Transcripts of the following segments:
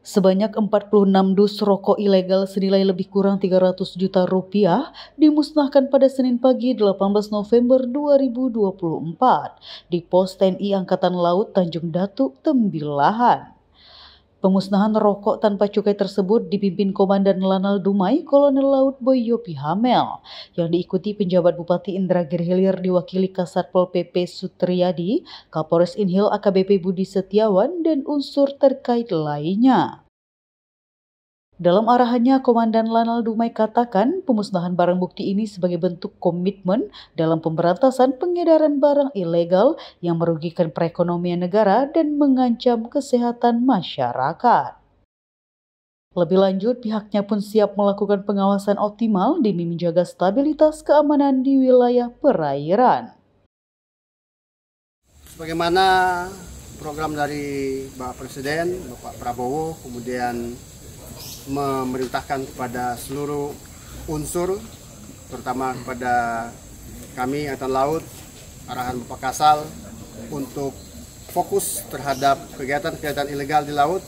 Sebanyak 46 dus rokok ilegal senilai lebih kurang 300 juta rupiah dimusnahkan pada Senin pagi 18 November 2024 di Pos TNI Angkatan Laut Tanjung Datuk, Tembilahan. Pemusnahan rokok tanpa cukai tersebut dipimpin Komandan Lanal Dumai, Kolonel Laut Boyopi Hamel, yang diikuti penjabat Bupati Indra Hilir diwakili Kasatpol PP Sutriyadi, Kapolres Inhil AKBP Budi Setiawan, dan unsur terkait lainnya. Dalam arahannya, Komandan Lanal Dumai katakan pemusnahan barang bukti ini sebagai bentuk komitmen dalam pemberantasan pengedaran barang ilegal yang merugikan perekonomian negara dan mengancam kesehatan masyarakat. Lebih lanjut, pihaknya pun siap melakukan pengawasan optimal demi menjaga stabilitas keamanan di wilayah perairan. Bagaimana program dari Bapak Presiden, Bapak Prabowo, kemudian memerintahkan kepada seluruh unsur, terutama kepada kami Angkatan Laut, arahan Bapak Kasal, untuk fokus terhadap kegiatan-kegiatan ilegal di laut,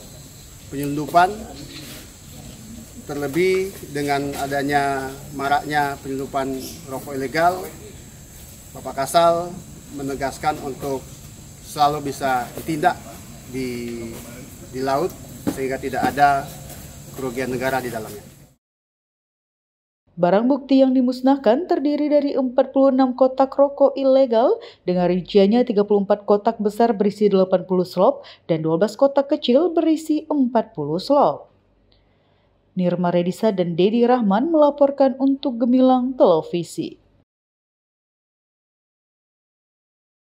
penyelundupan, terlebih dengan adanya maraknya penyelundupan rokok ilegal, Bapak Kasal menegaskan untuk selalu bisa ditindak di, di laut sehingga tidak ada kerugian negara di dalamnya. Barang bukti yang dimusnahkan terdiri dari 46 kotak rokok ilegal dengan rinciannya 34 kotak besar berisi 80 slop dan 12 kotak kecil berisi 40 slop. Nirma Redisa dan Dedi Rahman melaporkan untuk Gemilang Televisi.